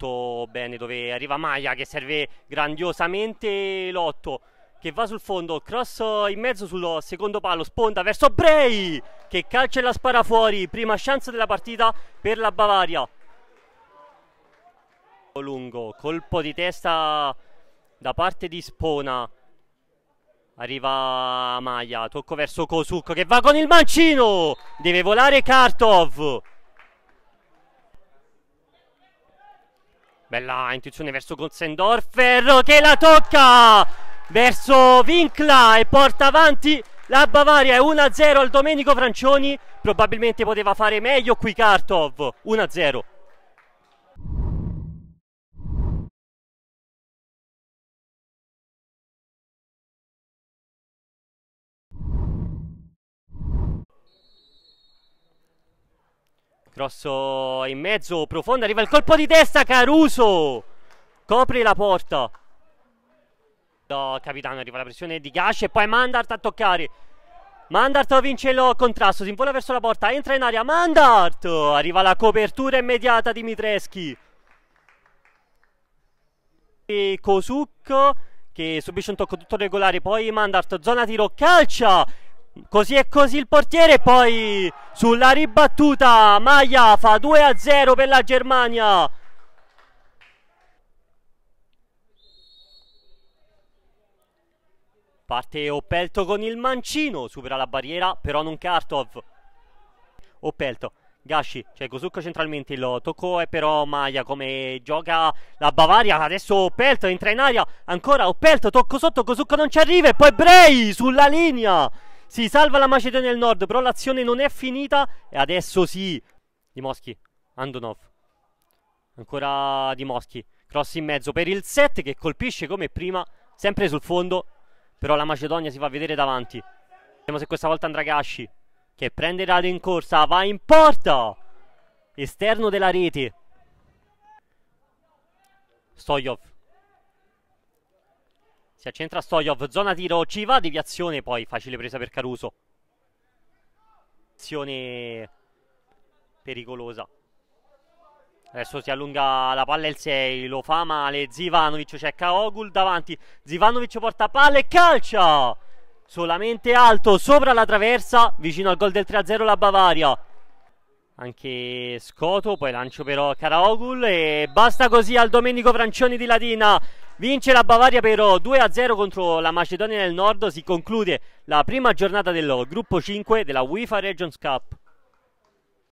molto bene dove arriva Maia che serve grandiosamente Lotto che va sul fondo, cross in mezzo sul secondo palo, sponda verso Bray che calcia e la spara fuori, prima chance della partita per la Bavaria. Lungo, colpo di testa da parte di Spona. Arriva Maia, tocco verso Kosuk che va con il mancino, deve volare Kartov. Bella intuizione verso Gonzendorfer che la tocca verso Vincla e porta avanti la Bavaria. 1-0 al Domenico Francioni. Probabilmente poteva fare meglio qui Kartov. 1-0. Grosso in mezzo, profondo, arriva il colpo di testa, Caruso! Copri la porta. No, capitano, arriva la pressione di Gash e poi Mandart a toccare. Mandart vince il contrasto, si invola verso la porta, entra in aria, Mandart! Arriva la copertura immediata di Mitreschi. Kosuk che subisce un tocco tutto regolare, poi Mandart, zona tiro, calcia! Così e così il portiere, poi sulla ribattuta Maia fa 2 a 0 per la Germania. Parte Opelto con il mancino, supera la barriera, però non Kartov. Opelto, Gashi, cioè Gozucco centralmente lo tocco è eh, però Maia come gioca la Bavaria, adesso Opelto entra in aria, ancora Opelto, tocco sotto, Gozucco non ci arriva e poi Brei sulla linea. Si salva la Macedonia del Nord, però l'azione non è finita. E adesso sì. Di Moschi. Andonov. Ancora Di Moschi. Cross in mezzo per il set che colpisce come prima, sempre sul fondo. Però la Macedonia si fa vedere davanti. Vediamo se questa volta andrà Gashi che prende la rincorsa, va in porta. Esterno della rete. Stojov si accentra Stoiov, zona tiro, ci va, deviazione poi, facile presa per Caruso. Azione pericolosa. Adesso si allunga la palla il 6, lo fa male, Zivanovic c'è Kaogul davanti, Zivanovic porta palla e calcia! Solamente alto, sopra la traversa, vicino al gol del 3-0 la Bavaria. Anche Scoto, poi lancio però Karaogul e basta così al Domenico Francioni di Latina. Vince la Bavaria però 2-0 contro la Macedonia del Nord, si conclude la prima giornata del oh, gruppo 5 della UEFA Regions Cup.